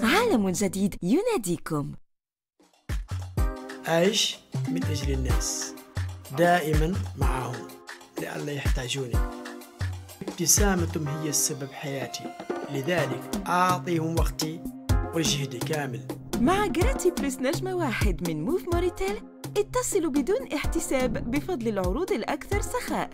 عالم جديد يناديكم عيش من أجل الناس دائما معهم لئلا يحتاجوني ابتسامتهم هي السبب حياتي لذلك أعطيهم وقتي وجهدي كامل مع جراتي بلس نجمة واحد من موف موريتيل اتصلوا بدون احتساب بفضل العروض الأكثر سخاء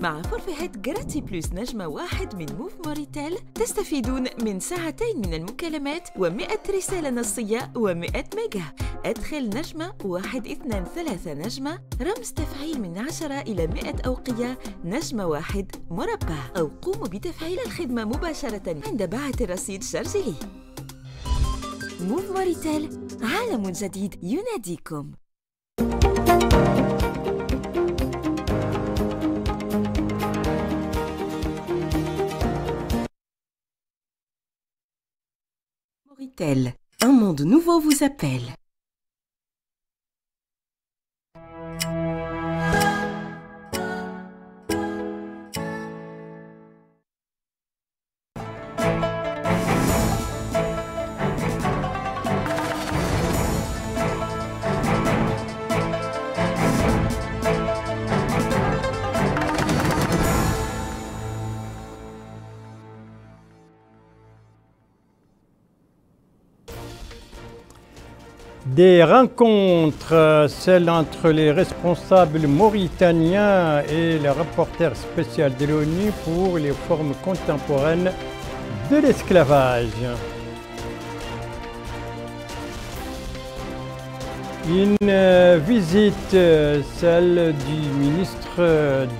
مع فرفهة جراتي بلس نجمة واحد من موف موريتال تستفيدون من ساعتين من المكالمات و100 رسالة نصية و100 ميجا ادخل نجمة واحد اثنان ثلاثة نجمة رمز تفعيل من 10 إلى 100 أوقية نجمة واحد مربع أو قوموا بتفعيل الخدمة مباشرة عند بعث الرصيد الشرجلي موف موريتال عالم جديد يناديكم un monde nouveau vous appelle. des rencontres, euh, celle entre les responsables mauritaniens et le rapporteur spécial de l'ONU pour les formes contemporaines de l'esclavage. Une euh, visite, euh, celle du ministre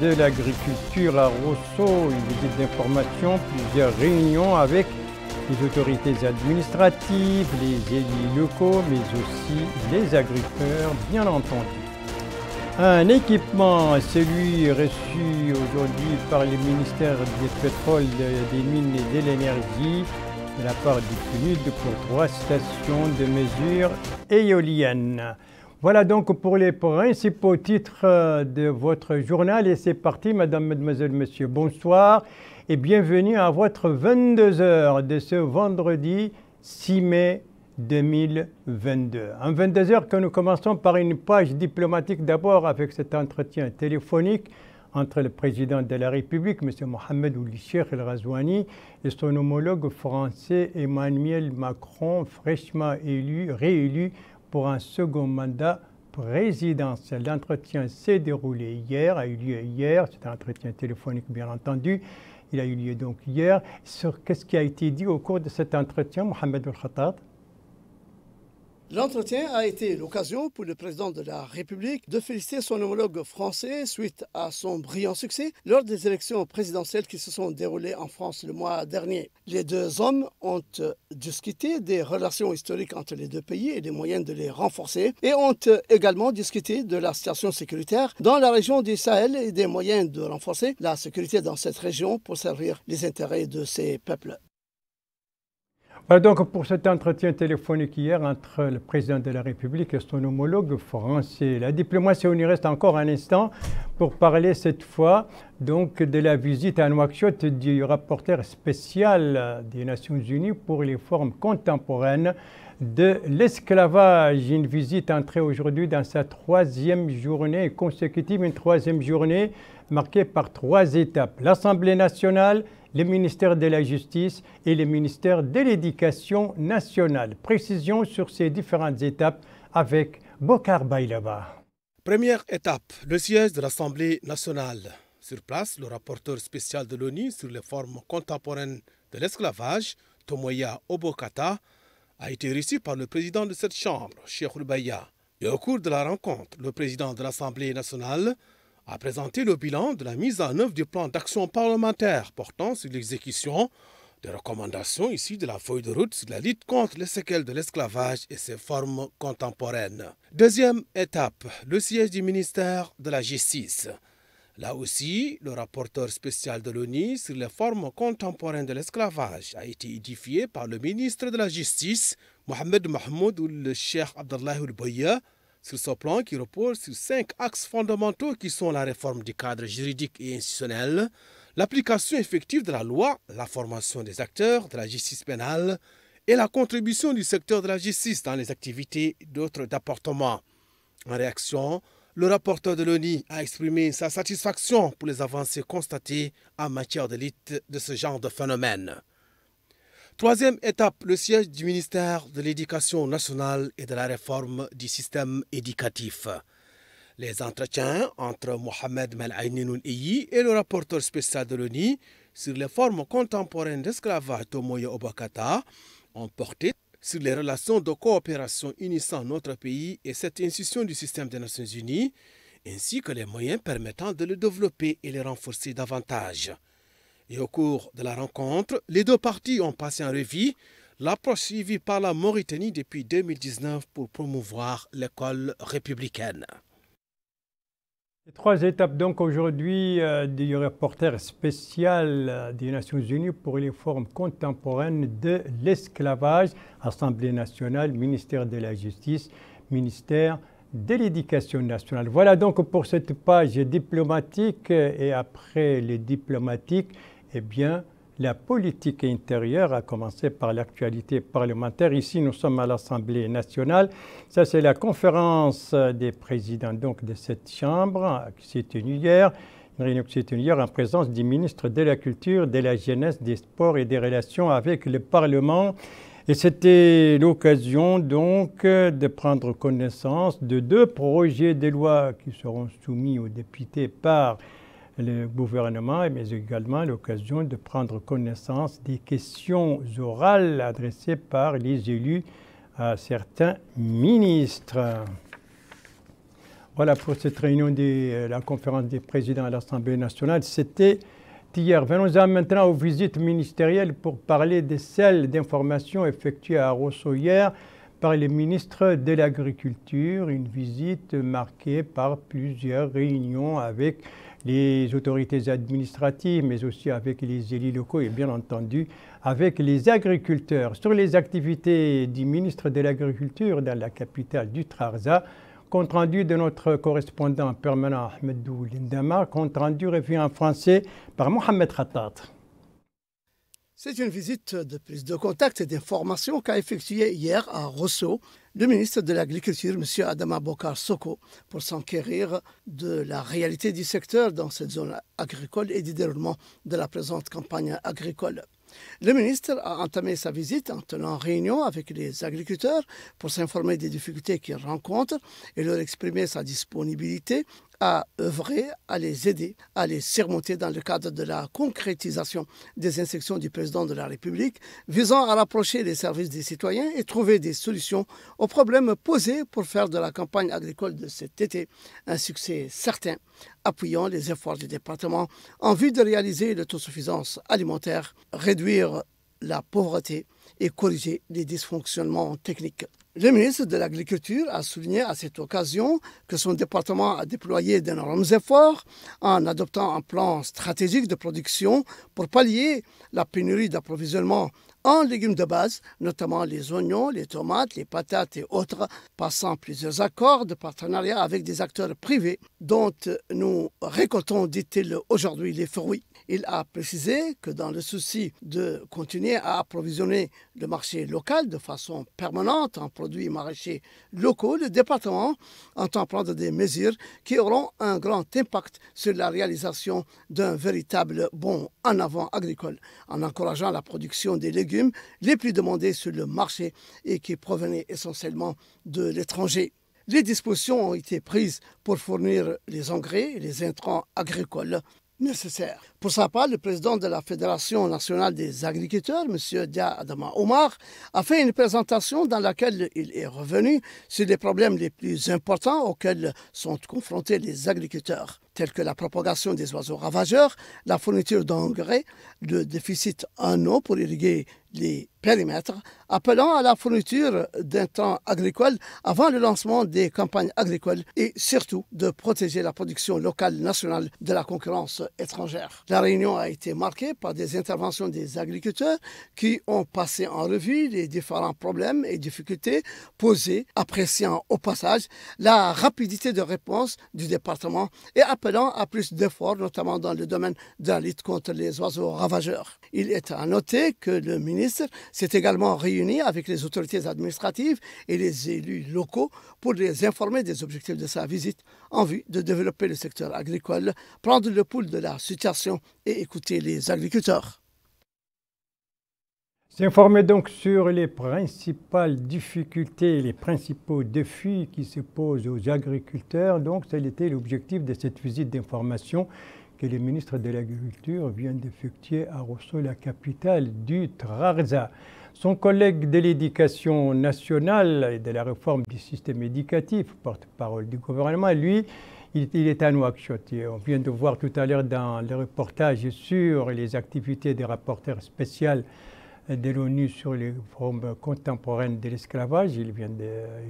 de l'Agriculture à Rousseau, une visite d'information, plusieurs réunions avec les autorités administratives, les élus locaux, mais aussi les agriculteurs, bien entendu. Un équipement, celui reçu aujourd'hui par le ministère des Pétrole, des Mines et de l'Énergie, de la part du PNUD pour trois stations de mesure éoliennes. Voilà donc pour les principaux titres de votre journal et c'est parti, Madame, Mademoiselle, Monsieur. Bonsoir et bienvenue à votre 22h de ce vendredi 6 mai 2022. En 22h que nous commençons par une page diplomatique d'abord avec cet entretien téléphonique entre le président de la République, M. Mohamed Oulichir El Razouani, et son homologue français Emmanuel Macron, fraîchement élu, réélu pour un second mandat présidentiel. L'entretien s'est déroulé hier, a eu lieu hier, c'est un entretien téléphonique bien entendu, il a eu lieu donc hier. Sur qu'est-ce qui a été dit au cours de cet entretien, Mohamed El-Khattab L'entretien a été l'occasion pour le président de la République de féliciter son homologue français suite à son brillant succès lors des élections présidentielles qui se sont déroulées en France le mois dernier. Les deux hommes ont discuté des relations historiques entre les deux pays et des moyens de les renforcer et ont également discuté de la situation sécuritaire dans la région du Sahel et des moyens de renforcer la sécurité dans cette région pour servir les intérêts de ces peuples donc pour cet entretien téléphonique hier entre le président de la République et son homologue français. La diplomatie, on y reste encore un instant pour parler cette fois de la visite à Nouakchott du rapporteur spécial des Nations Unies pour les formes contemporaines de l'esclavage. Une visite entrée aujourd'hui dans sa troisième journée consécutive, une troisième journée marquée par trois étapes. L'Assemblée nationale, le ministère de la Justice et le ministère de l'Éducation nationale. Précision sur ces différentes étapes avec Bokar Bailaba. Première étape, le siège de l'Assemblée nationale. Sur place, le rapporteur spécial de l'ONU sur les formes contemporaines de l'esclavage, Tomoya Obokata, a été reçu par le président de cette Chambre, Cheikh Et au cours de la rencontre, le président de l'Assemblée nationale a présenté le bilan de la mise en œuvre du plan d'action parlementaire portant sur l'exécution des recommandations issues de la feuille de route sur la lutte contre les séquelles de l'esclavage et ses formes contemporaines. Deuxième étape, le siège du ministère de la Justice. Là aussi, le rapporteur spécial de l'ONU sur les formes contemporaines de l'esclavage a été édifié par le ministre de la Justice, Mohamed Mahmoud ou le Cheikh Abdallah Boya, sur ce plan qui repose sur cinq axes fondamentaux qui sont la réforme du cadre juridique et institutionnel, l'application effective de la loi, la formation des acteurs de la justice pénale et la contribution du secteur de la justice dans les activités d'autres départements. En réaction, le rapporteur de l'ONU a exprimé sa satisfaction pour les avancées constatées en matière de lutte de ce genre de phénomène. Troisième étape, le siège du ministère de l'Éducation nationale et de la réforme du système éducatif. Les entretiens entre Mohamed Mel'aïninoun Eyi et le rapporteur spécial de l'ONU sur les formes contemporaines d'esclavage Tomoyo Obakata ont porté sur les relations de coopération unissant notre pays et cette institution du système des Nations Unies, ainsi que les moyens permettant de le développer et le renforcer davantage. Et au cours de la rencontre, les deux parties ont passé en revue l'approche suivie par la Mauritanie depuis 2019 pour promouvoir l'école républicaine trois étapes donc aujourd'hui euh, du reporter spécial euh, des Nations Unies pour les formes contemporaines de l'esclavage, Assemblée nationale, ministère de la Justice, ministère de l'éducation nationale. Voilà donc pour cette page diplomatique euh, et après les diplomatiques, eh bien, la politique intérieure, a commencé par l'actualité parlementaire. Ici, nous sommes à l'Assemblée nationale. Ça, c'est la conférence des présidents donc, de cette Chambre qui s'est tenue hier. Une réunion qui s'est tenue hier en présence des ministres de la Culture, de la Jeunesse, des Sports et des Relations avec le Parlement. Et c'était l'occasion donc de prendre connaissance de deux projets de loi qui seront soumis aux députés par le gouvernement, mais également l'occasion de prendre connaissance des questions orales adressées par les élus à certains ministres. Voilà pour cette réunion de euh, la conférence des présidents à l'Assemblée nationale. C'était hier. Venons-en maintenant aux visites ministérielles pour parler de celles d'information effectuées à Rosso hier par les ministres de l'Agriculture. Une visite marquée par plusieurs réunions avec les autorités administratives, mais aussi avec les élus locaux et bien entendu avec les agriculteurs. Sur les activités du ministre de l'Agriculture dans la capitale du Trarza, compte rendu de notre correspondant permanent Ahmedou Lindama, compte rendu revu en français par Mohamed Khattat. C'est une visite de plus de contacts et d'informations qu'a effectuée hier à Rousseau le ministre de l'Agriculture, M. Adama Bokar Soko, pour s'enquérir de la réalité du secteur dans cette zone agricole et du déroulement de la présente campagne agricole. Le ministre a entamé sa visite en tenant réunion avec les agriculteurs pour s'informer des difficultés qu'ils rencontrent et leur exprimer sa disponibilité à œuvrer, à les aider, à les surmonter dans le cadre de la concrétisation des instructions du président de la République visant à rapprocher les services des citoyens et trouver des solutions aux problèmes posés pour faire de la campagne agricole de cet été un succès certain, appuyant les efforts du département en vue de réaliser l'autosuffisance alimentaire, réduire la pauvreté et corriger les dysfonctionnements techniques. Le ministre de l'Agriculture a souligné à cette occasion que son département a déployé d'énormes efforts en adoptant un plan stratégique de production pour pallier la pénurie d'approvisionnement en légumes de base, notamment les oignons, les tomates, les patates et autres, passant plusieurs accords de partenariat avec des acteurs privés dont nous récoltons, dit-il, aujourd'hui les fruits. Il a précisé que dans le souci de continuer à approvisionner le marché local de façon permanente en produits maraîchers locaux, le département entend prendre des mesures qui auront un grand impact sur la réalisation d'un véritable bond en avant agricole, en encourageant la production des légumes les plus demandés sur le marché et qui provenaient essentiellement de l'étranger. Les dispositions ont été prises pour fournir les engrais et les intrants agricoles nécessaires. Pour sa part, le président de la Fédération nationale des agriculteurs, M. Dia Adama Omar, a fait une présentation dans laquelle il est revenu sur les problèmes les plus importants auxquels sont confrontés les agriculteurs, tels que la propagation des oiseaux ravageurs, la fourniture d'engrais, le déficit en eau pour irriguer les périmètres, appelant à la fourniture d'un temps agricole avant le lancement des campagnes agricoles et surtout de protéger la production locale nationale de la concurrence étrangère. La réunion a été marquée par des interventions des agriculteurs qui ont passé en revue les différents problèmes et difficultés posés, appréciant au passage la rapidité de réponse du département et appelant à plus d'efforts, notamment dans le domaine de la lutte contre les oiseaux ravageurs. Il est à noter que le ministre s'est également réuni avec les autorités administratives et les élus locaux pour les informer des objectifs de sa visite en vue de développer le secteur agricole, prendre le pouls de la situation et écouter les agriculteurs. S'informer donc sur les principales difficultés les principaux défis qui se posent aux agriculteurs, donc c'était l'objectif de cette visite d'information que le ministre de l'Agriculture vient d'effectuer à Rousseau, la capitale du Trarza. Son collègue de l'éducation nationale et de la réforme du système éducatif, porte-parole du gouvernement, lui, il, est à Nouakchott. on vient de voir tout à l'heure dans le reportage sur les activités des rapporteurs spéciaux de l'ONU sur les formes contemporaines de l'esclavage. Il, vient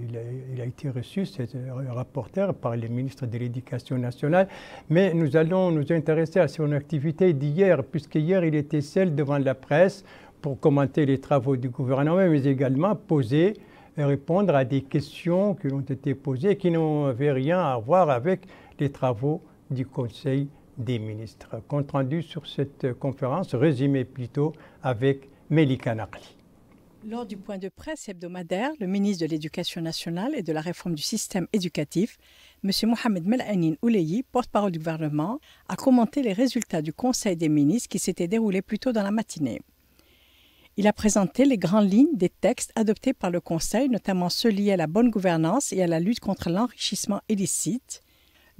il, a, il, a, été reçu, ce rapporteur, par les ministres de l'Éducation nationale. Mais nous allons nous intéresser à son activité d'hier, puisque hier, il était seul devant la presse pour commenter les travaux du gouvernement, mais également poser et répondre à des questions qui ont été posées et qui n'avaient rien à voir avec les travaux du Conseil des ministres. Compte rendu sur cette conférence, résumé plutôt avec Melika Nakli. Lors du point de presse hebdomadaire, le ministre de l'Éducation nationale et de la réforme du système éducatif, M. Mohamed Melanin Ouleyi, porte-parole du gouvernement, a commenté les résultats du Conseil des ministres qui s'était déroulé plus tôt dans la matinée. Il a présenté les grandes lignes des textes adoptés par le Conseil, notamment ceux liés à la bonne gouvernance et à la lutte contre l'enrichissement illicite,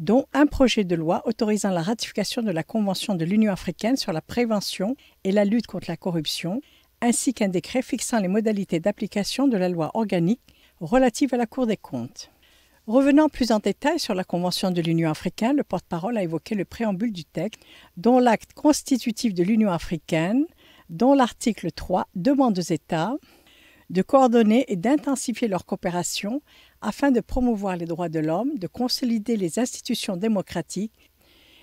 dont un projet de loi autorisant la ratification de la Convention de l'Union africaine sur la prévention et la lutte contre la corruption, ainsi qu'un décret fixant les modalités d'application de la loi organique relative à la Cour des comptes. Revenant plus en détail sur la Convention de l'Union africaine, le porte-parole a évoqué le préambule du texte, dont l'acte constitutif de l'Union africaine dont l'article 3 demande aux États de coordonner et d'intensifier leur coopération afin de promouvoir les droits de l'homme, de consolider les institutions démocratiques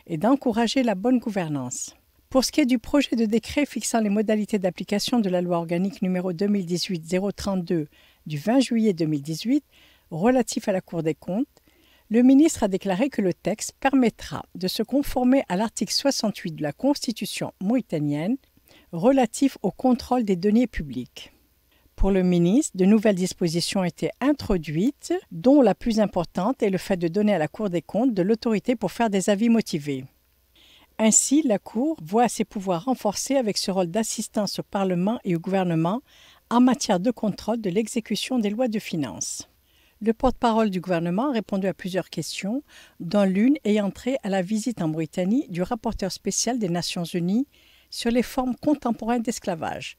et d'encourager la bonne gouvernance. Pour ce qui est du projet de décret fixant les modalités d'application de la loi organique numéro 2018-032 du 20 juillet 2018 relatif à la Cour des comptes, le ministre a déclaré que le texte permettra de se conformer à l'article 68 de la Constitution mauritanienne relatif au contrôle des deniers publics. Pour le ministre, de nouvelles dispositions ont été introduites, dont la plus importante est le fait de donner à la Cour des comptes de l'autorité pour faire des avis motivés. Ainsi, la Cour voit ses pouvoirs renforcés avec ce rôle d'assistance au Parlement et au gouvernement en matière de contrôle de l'exécution des lois de finances. Le porte-parole du gouvernement a répondu à plusieurs questions, dont l'une ayant trait à la visite en Britannie du rapporteur spécial des Nations Unies sur les formes contemporaines d'esclavage.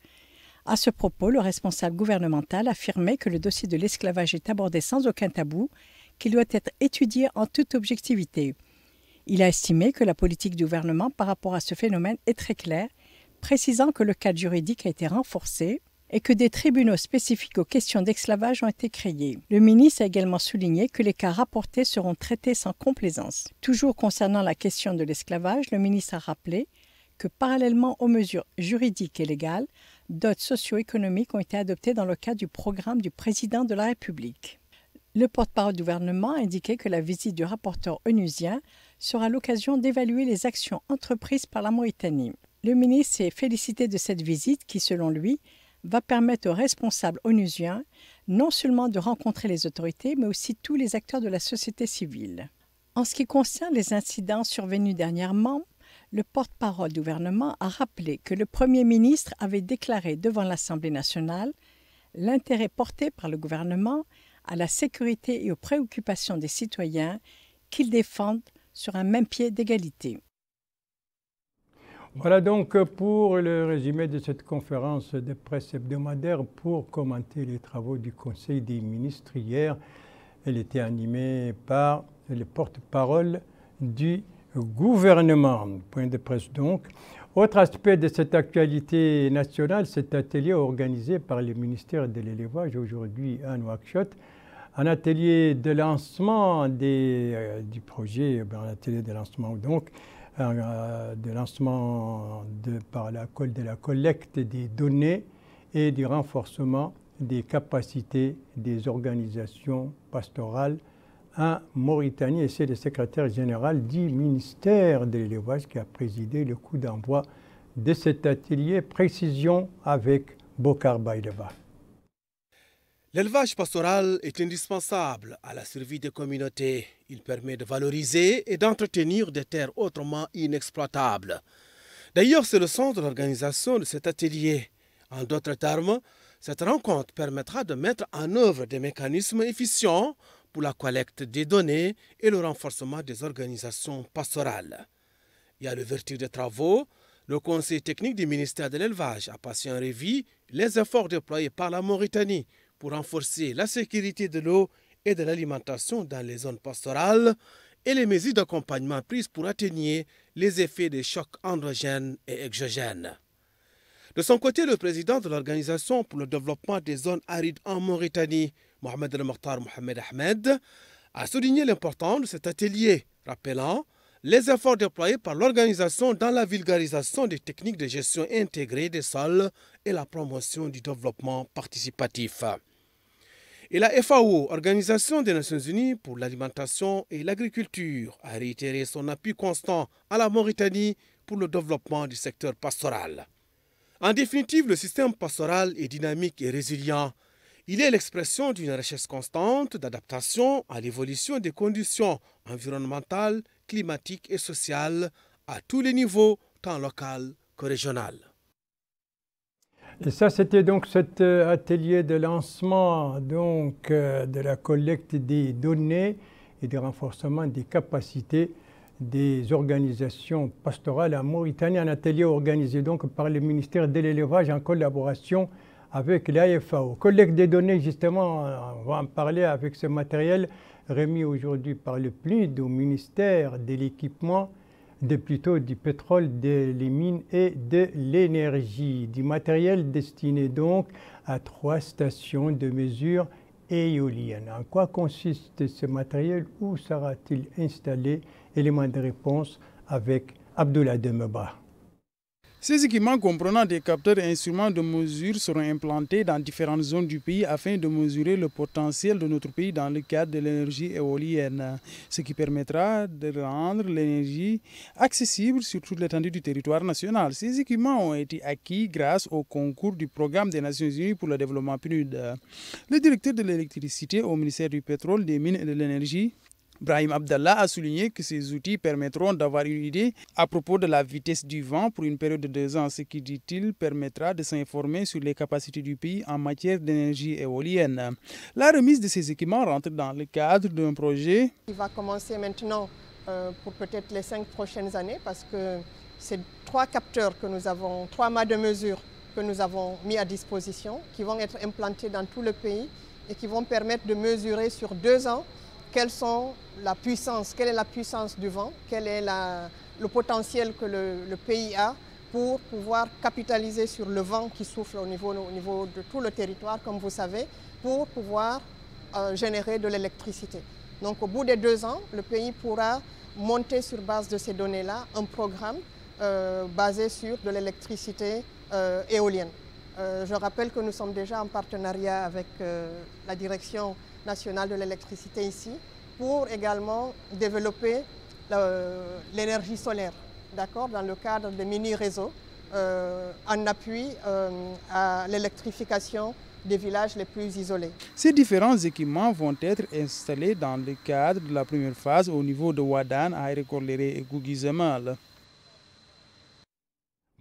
À ce propos, le responsable gouvernemental affirmait que le dossier de l'esclavage est abordé sans aucun tabou, qu'il doit être étudié en toute objectivité. Il a estimé que la politique du gouvernement par rapport à ce phénomène est très claire, précisant que le cadre juridique a été renforcé et que des tribunaux spécifiques aux questions d'esclavage ont été créés. Le ministre a également souligné que les cas rapportés seront traités sans complaisance. Toujours concernant la question de l'esclavage, le ministre a rappelé que parallèlement aux mesures juridiques et légales, d'autres socio-économiques ont été adoptées dans le cadre du programme du président de la République. Le porte-parole du gouvernement a indiqué que la visite du rapporteur onusien sera l'occasion d'évaluer les actions entreprises par la Mauritanie. Le ministre s'est félicité de cette visite qui, selon lui, va permettre aux responsables onusiens non seulement de rencontrer les autorités, mais aussi tous les acteurs de la société civile. En ce qui concerne les incidents survenus dernièrement, le porte-parole du gouvernement a rappelé que le Premier ministre avait déclaré devant l'Assemblée nationale l'intérêt porté par le gouvernement à la sécurité et aux préoccupations des citoyens qu'ils défendent sur un même pied d'égalité. Voilà donc pour le résumé de cette conférence de presse hebdomadaire pour commenter les travaux du Conseil des ministres hier. Elle était animée par le porte-parole du gouvernement. Point de presse donc. Autre aspect de cette actualité nationale, cet atelier organisé par le ministère de l'Élevage aujourd'hui à Nouakchott, un atelier de lancement euh, du projet, euh, ben, un atelier de lancement donc, euh, de lancement par de la collecte des données et du renforcement des capacités des organisations pastorales en Mauritanie et c'est le secrétaire général du ministère de l'élevage qui a présidé le coup d'envoi de cet atelier Précision avec Bokar L'élevage pastoral est indispensable à la survie des communautés. Il permet de valoriser et d'entretenir des terres autrement inexploitables. D'ailleurs, c'est le centre l'organisation de cet atelier. En d'autres termes, cette rencontre permettra de mettre en œuvre des mécanismes efficients pour la collecte des données et le renforcement des organisations pastorales. Il y a le l'ouverture des travaux, le Conseil technique du ministère de l'Élevage a passé en revue les efforts déployés par la Mauritanie pour renforcer la sécurité de l'eau et de l'alimentation dans les zones pastorales et les mesures d'accompagnement prises pour atténuer les effets des chocs androgènes et exogènes. De son côté, le président de l'Organisation pour le développement des zones arides en Mauritanie, Mohamed El Mokhtar Mohamed Ahmed, a souligné l'importance de cet atelier, rappelant les efforts déployés par l'organisation dans la vulgarisation des techniques de gestion intégrée des sols et la promotion du développement participatif. Et la FAO, Organisation des Nations Unies pour l'alimentation et l'agriculture, a réitéré son appui constant à la Mauritanie pour le développement du secteur pastoral. En définitive, le système pastoral est dynamique et résilient il est l'expression d'une richesse constante d'adaptation à l'évolution des conditions environnementales, climatiques et sociales à tous les niveaux, tant local que régional. Et ça, c'était donc cet euh, atelier de lancement donc, euh, de la collecte des données et du renforcement des capacités des organisations pastorales en Mauritanie, un atelier organisé donc par le ministère de l'Élevage en collaboration avec l'AFAO. Collecte des données, justement, on va en parler avec ce matériel remis aujourd'hui par le PLUD au ministère de l'équipement, de, plutôt du pétrole, des mines et de l'énergie. Du matériel destiné donc à trois stations de mesure éoliennes. En quoi consiste ce matériel Où sera-t-il installé Élément de réponse avec Abdullah Demeba. Ces équipements comprenant des capteurs et instruments de mesure seront implantés dans différentes zones du pays afin de mesurer le potentiel de notre pays dans le cadre de l'énergie éolienne, ce qui permettra de rendre l'énergie accessible sur toute l'étendue du territoire national. Ces équipements ont été acquis grâce au concours du programme des Nations Unies pour le développement PNUD. Le directeur de l'électricité au ministère du pétrole, des mines et de l'énergie, Brahim Abdallah a souligné que ces outils permettront d'avoir une idée à propos de la vitesse du vent pour une période de deux ans, ce qui, dit-il, permettra de s'informer sur les capacités du pays en matière d'énergie éolienne. La remise de ces équipements rentre dans le cadre d'un projet qui va commencer maintenant euh, pour peut-être les cinq prochaines années parce que c'est trois capteurs que nous avons, trois mâts de mesure que nous avons mis à disposition qui vont être implantés dans tout le pays et qui vont permettre de mesurer sur deux ans quelles sont la puissance, quelle est la puissance du vent, quel est le potentiel que le, pays a pour pouvoir capitaliser sur le vent qui souffle au niveau, de tout le territoire, comme vous savez, pour pouvoir euh, générer de l'électricité. Donc au bout des deux ans, le pays pourra monter sur base de ces données-là un programme euh, basé sur de l'électricité euh, éolienne. Euh, je rappelle que nous sommes déjà en partenariat avec euh, la Direction nationale de l'électricité ici pour également développer euh, l'énergie solaire dans le cadre des mini-réseaux en appui à l'électrification des villages les plus isolés. Ces différents équipements vont être installés dans le cadre de la première phase au niveau de Wadan, Corleré et Gougizemal.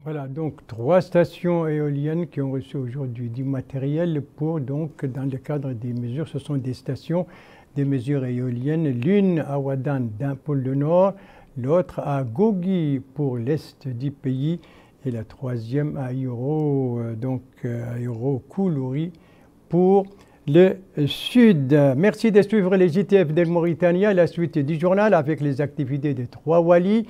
Voilà, donc trois stations éoliennes qui ont reçu aujourd'hui du matériel pour, donc, dans le cadre des mesures, ce sont des stations, des mesures éoliennes, l'une à Wadan d'un pôle de Nord, l'autre à Gogi pour l'est du pays, et la troisième à Iro, euh, donc euh, à Iro pour le Sud. Merci de suivre les ITF de Mauritania, la suite du journal avec les activités des trois Wali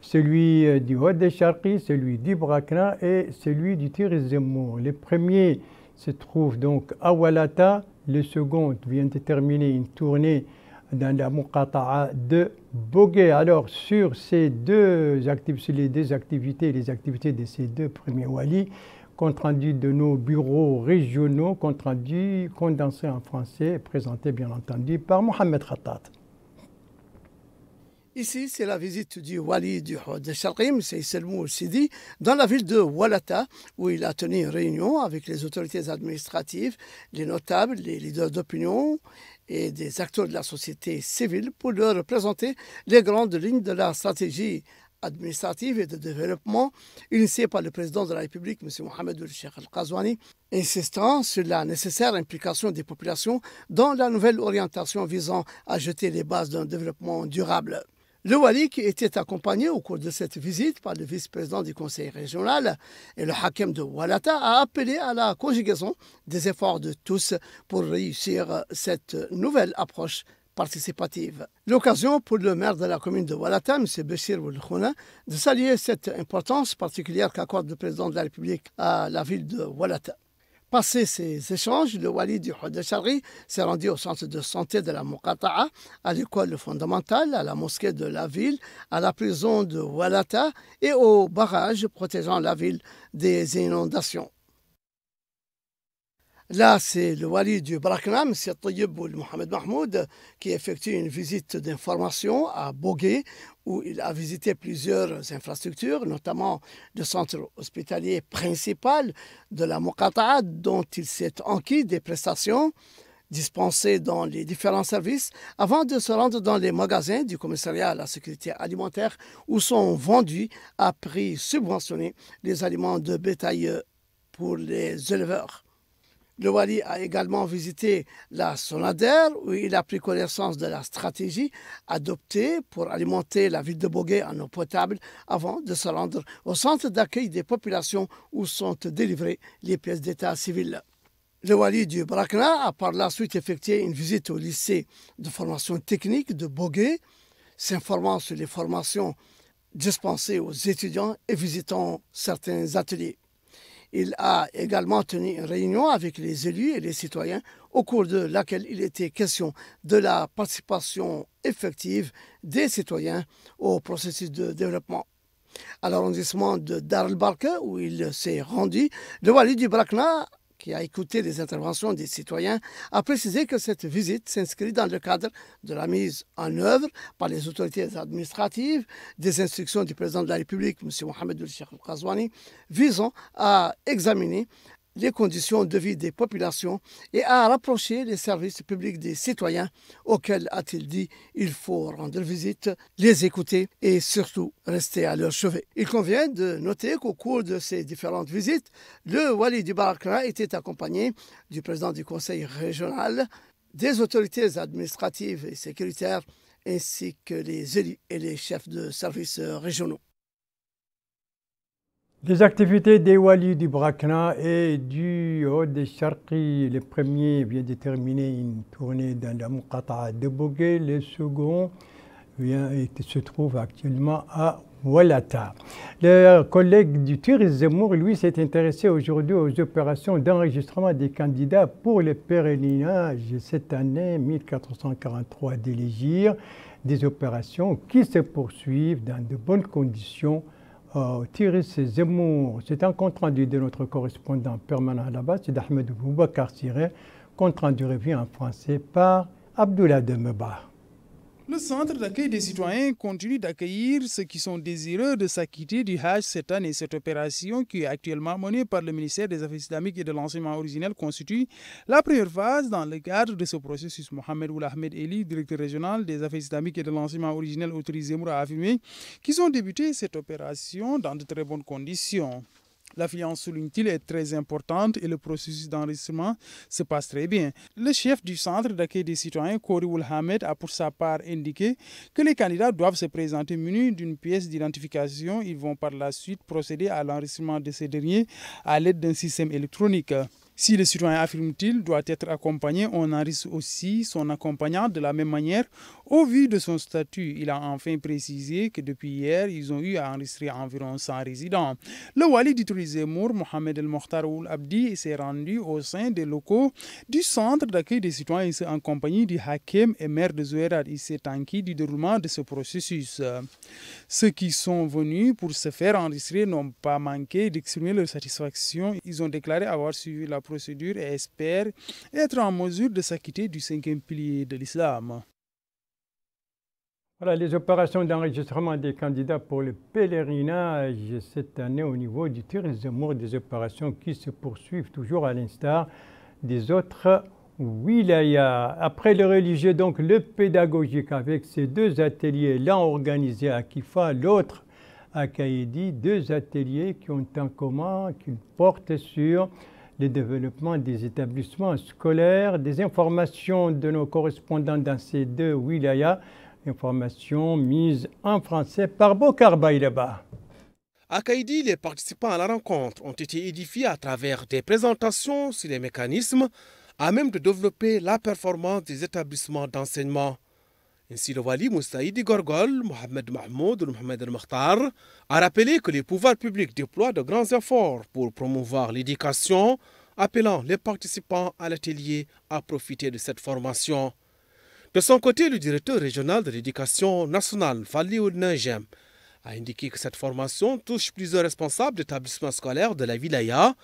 celui euh, du Haut Sharqi, celui du Brakna et celui du Tiris Zemmour. Les premiers se trouvent donc à Walata, le second vient de terminer une tournée dans la Muqata'a de Bogué. Alors sur ces deux activités, les deux activités, les activités de ces deux premiers walis, compte rendu de nos bureaux régionaux, compte rendu condensé en français, présenté bien entendu par Mohamed Khattat. Ici, c'est la visite du Wali du de Sharqim, c'est Selmou Sidi, dans la ville de Walata, où il a tenu une réunion avec les autorités administratives, les notables, les leaders d'opinion et des acteurs de la société civile pour leur présenter les grandes lignes de la stratégie administrative et de développement initiée par le président de la République, M. Mohamed El-Sheikh al khazwani insistant sur la nécessaire implication des populations dans la nouvelle orientation visant à jeter les bases d'un développement durable. Le Wali qui était accompagné au cours de cette visite par le vice-président du conseil régional et le hakem de Walata a appelé à la conjugaison des efforts de tous pour réussir cette nouvelle approche participative. L'occasion pour le maire de la commune de Walata, M. Bessir de saluer cette importance particulière qu'accorde le président de la République à la ville de Walata. Passé ces échanges, le wali du Hodeshari s'est rendu au centre de santé de la Mokata'a, à l'école fondamentale, à la mosquée de la ville, à la prison de Walata et au barrage protégeant la ville des inondations. Là, c'est le wali du Baraknam, c'est Tayyib Mohamed Mahmoud, qui effectue une visite d'information à Bogué, où il a visité plusieurs infrastructures, notamment le centre hospitalier principal de la Mokata'a, dont il s'est enquis des prestations dispensées dans les différents services avant de se rendre dans les magasins du commissariat à la sécurité alimentaire où sont vendus à prix subventionnés les aliments de bétail pour les éleveurs. Le Wali a également visité la Sonadère où il a pris connaissance de la stratégie adoptée pour alimenter la ville de Bogué en eau potable avant de se rendre au centre d'accueil des populations où sont délivrées les pièces d'État civil. Le wali du Brakna a par la suite effectué une visite au lycée de formation technique de Bogué, s'informant sur les formations dispensées aux étudiants et visitant certains ateliers. Il a également tenu une réunion avec les élus et les citoyens au cours de laquelle il était question de la participation effective des citoyens au processus de développement. À l'arrondissement de Darl où il s'est rendu, le wali du Brakna qui a écouté les interventions des citoyens, a précisé que cette visite s'inscrit dans le cadre de la mise en œuvre par les autorités administratives des instructions du président de la République, M. Mohamed El sheikh visant à examiner les conditions de vie des populations et à rapprocher les services publics des citoyens auxquels, a-t-il dit, il faut rendre visite, les écouter et surtout rester à leur chevet. Il convient de noter qu'au cours de ces différentes visites, le Wali du Barakra était accompagné du président du conseil régional, des autorités administratives et sécuritaires ainsi que les élus et les chefs de services régionaux. Les activités des Wali du Brakna et du Haut des Sharqi. le premier vient de terminer une tournée dans la Muqata'a de Bogué, le second vient, se trouve actuellement à Walata. Le collègue du tourisme Zemmour, lui, s'est intéressé aujourd'hui aux opérations d'enregistrement des candidats pour le pèlerinage cette année, 1443 d'élégir, des opérations qui se poursuivent dans de bonnes conditions euh, tirer ses C'est un compte rendu de notre correspondant permanent là-bas, c'est d'Ahmed Boubacar Siré, compte rendu revu en français par Abdullah Demba. Le centre d'accueil des citoyens continue d'accueillir ceux qui sont désireux de s'acquitter du Hajj cette année. Cette opération, qui est actuellement menée par le ministère des Affaires islamiques et de l'enseignement originel, constitue la première phase dans le cadre de ce processus. Mohamed Oulahmed Eli, directeur régional des Affaires islamiques et de l'enseignement originel, autorisé à affirmer qu'ils ont débuté cette opération dans de très bonnes conditions. La souligne-t-il, est très importante et le processus d'enregistrement se passe très bien. Le chef du centre d'accueil des citoyens, Kori Hamed, a pour sa part indiqué que les candidats doivent se présenter munis d'une pièce d'identification. Ils vont par la suite procéder à l'enregistrement de ces derniers à l'aide d'un système électronique. Si le citoyen affirme t il doit être accompagné, on enregistre aussi son accompagnant de la même manière. Au vu de son statut, il a enfin précisé que depuis hier, ils ont eu à enregistrer environ 100 résidents. Le wali du Mohamed El Mokhtar Oul Abdi, s'est rendu au sein des locaux du centre d'accueil des citoyens en compagnie du Hakem et maire de Zouerad. Il s'est enquis du déroulement de ce processus. Ceux qui sont venus pour se faire enregistrer n'ont pas manqué d'exprimer leur satisfaction. Ils ont déclaré avoir suivi la procédure et espère être en mesure de s'acquitter du cinquième pilier de l'islam. Voilà, les opérations d'enregistrement des candidats pour le pèlerinage cette année au niveau du tourisme, des opérations qui se poursuivent toujours à l'instar des autres wilayas. Après le religieux, donc le pédagogique avec ces deux ateliers, l'un organisé à Kifa, l'autre à Kaïdi, deux ateliers qui ont en commun, qui portent sur le développement des établissements scolaires, des informations de nos correspondants dans ces deux wilayas, informations mises en français par Bokar Baïlaba. À Kaidi, les participants à la rencontre ont été édifiés à travers des présentations sur les mécanismes à même de développer la performance des établissements d'enseignement. Ainsi, le wali Moussaïdi Gorgol, Mohamed Mahmoud ou Mohamed El-Mokhtar, a rappelé que les pouvoirs publics déploient de grands efforts pour promouvoir l'éducation, appelant les participants à l'atelier à profiter de cette formation. De son côté, le directeur régional de l'éducation nationale, Fali Najem, a indiqué que cette formation touche plusieurs responsables d'établissements scolaires de la wilaya,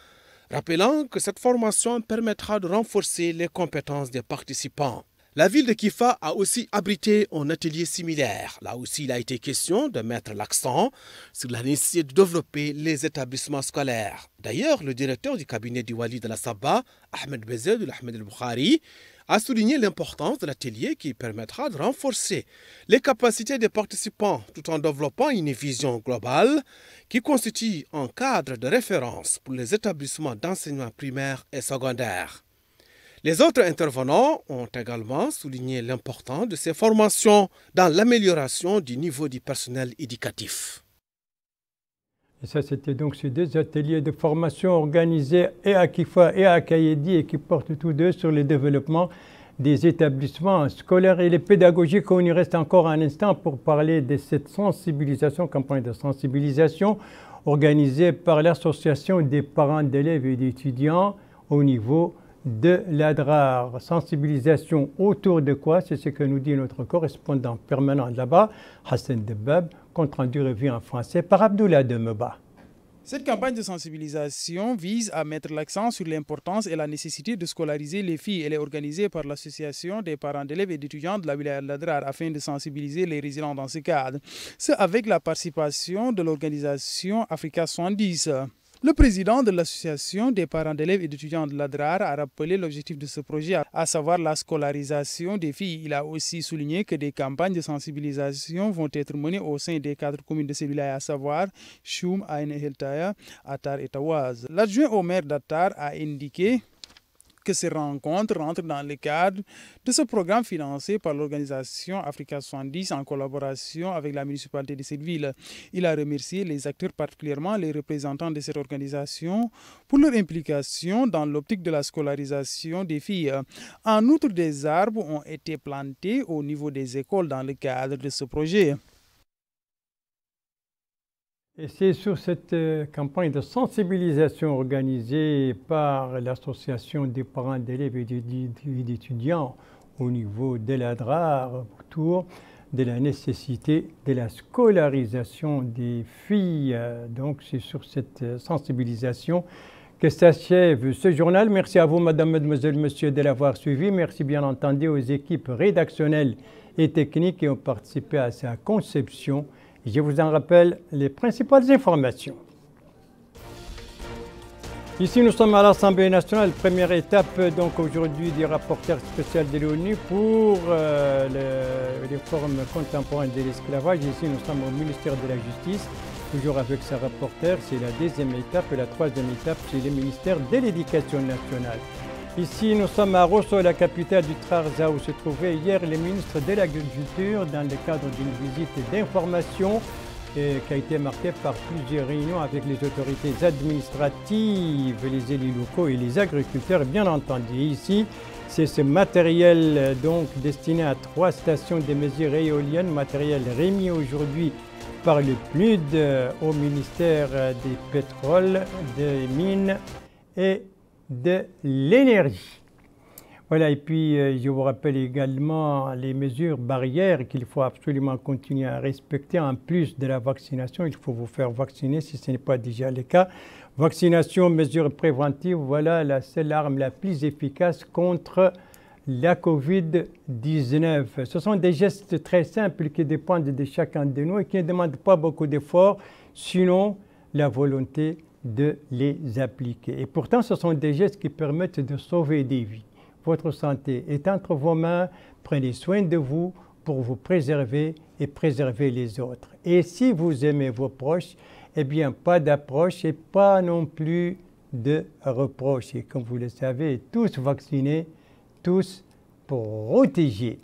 rappelant que cette formation permettra de renforcer les compétences des participants. La ville de Kifa a aussi abrité un atelier similaire. Là aussi, il a été question de mettre l'accent sur la nécessité de développer les établissements scolaires. D'ailleurs, le directeur du cabinet du Wali de la Sabah, Ahmed Bezer de l'Ahmed El bukhari a souligné l'importance de l'atelier qui permettra de renforcer les capacités des participants tout en développant une vision globale qui constitue un cadre de référence pour les établissements d'enseignement primaire et secondaire. Les autres intervenants ont également souligné l'importance de ces formations dans l'amélioration du niveau du personnel éducatif. Et ça, c'était donc ces deux ateliers de formation organisés et à Kifa et à Kayedi et qui portent tous deux sur le développement des établissements scolaires et les pédagogiques. On y reste encore un instant pour parler de cette sensibilisation, campagne de sensibilisation organisée par l'Association des parents d'élèves et d'étudiants au niveau de l'Adrar, sensibilisation autour de quoi C'est ce que nous dit notre correspondant permanent là-bas, Hassan Debab, compte rendu revu en français par Abdullah Demeba. Cette campagne de sensibilisation vise à mettre l'accent sur l'importance et la nécessité de scolariser les filles. Elle est organisée par l'Association des parents d'élèves et d'étudiants de la ville de l'Adrar afin de sensibiliser les résidents dans ce cadre. C'est avec la participation de l'organisation Africa 70. Le président de l'Association des parents d'élèves et d'étudiants de l'ADRAR a rappelé l'objectif de ce projet, à savoir la scolarisation des filles. Il a aussi souligné que des campagnes de sensibilisation vont être menées au sein des quatre communes de ces à savoir Choum, Aïn Heltaya, et Tawaz. L'adjoint au maire d'Attar a indiqué que ces rencontres rentrent dans le cadre de ce programme financé par l'organisation Africa 70 en collaboration avec la municipalité de cette ville. Il a remercié les acteurs, particulièrement les représentants de cette organisation, pour leur implication dans l'optique de la scolarisation des filles. En outre, des arbres ont été plantés au niveau des écoles dans le cadre de ce projet. Et c'est sur cette euh, campagne de sensibilisation organisée par l'association des parents d'élèves et d'étudiants au niveau de l'ADRAR autour de la nécessité de la scolarisation des filles. Donc c'est sur cette euh, sensibilisation que s'achève ce journal. Merci à vous, Madame, Mademoiselle, Monsieur, de l'avoir suivi. Merci bien entendu aux équipes rédactionnelles et techniques qui ont participé à sa conception. Je vous en rappelle les principales informations. Ici, nous sommes à l'Assemblée nationale, première étape donc aujourd'hui des rapporteurs spéciaux de l'ONU pour euh, les formes contemporaines de l'esclavage. Ici, nous sommes au ministère de la Justice, toujours avec sa rapporteur. C'est la deuxième étape et la troisième étape, c'est le ministère de l'Éducation nationale. Ici, nous sommes à Rosso, la capitale du Trarza, où se trouvaient hier les ministres de l'Agriculture dans le cadre d'une visite d'information euh, qui a été marquée par plusieurs réunions avec les autorités administratives, les élus locaux et les agriculteurs, bien entendu. Ici, c'est ce matériel donc destiné à trois stations de mesures éoliennes, matériel remis aujourd'hui par le PNUD euh, au ministère euh, des pétroles, des mines et de l'énergie. Voilà, et puis euh, je vous rappelle également les mesures barrières qu'il faut absolument continuer à respecter. En plus de la vaccination, il faut vous faire vacciner si ce n'est pas déjà le cas. Vaccination, mesures préventives, voilà la seule arme la plus efficace contre la COVID-19. Ce sont des gestes très simples qui dépendent de chacun de nous et qui ne demandent pas beaucoup d'efforts, sinon la volonté de les appliquer. Et pourtant, ce sont des gestes qui permettent de sauver des vies. Votre santé est entre vos mains, prenez soin de vous pour vous préserver et préserver les autres. Et si vous aimez vos proches, eh bien, pas d'approche et pas non plus de reproche. Et comme vous le savez, tous vaccinés, tous protégés.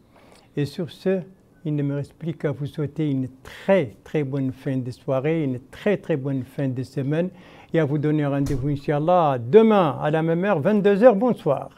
Et sur ce, il ne me reste plus qu'à vous souhaiter une très, très bonne fin de soirée, une très, très bonne fin de semaine et à vous donner rendez-vous, Inch'Allah, demain à la même heure, 22h. Bonsoir.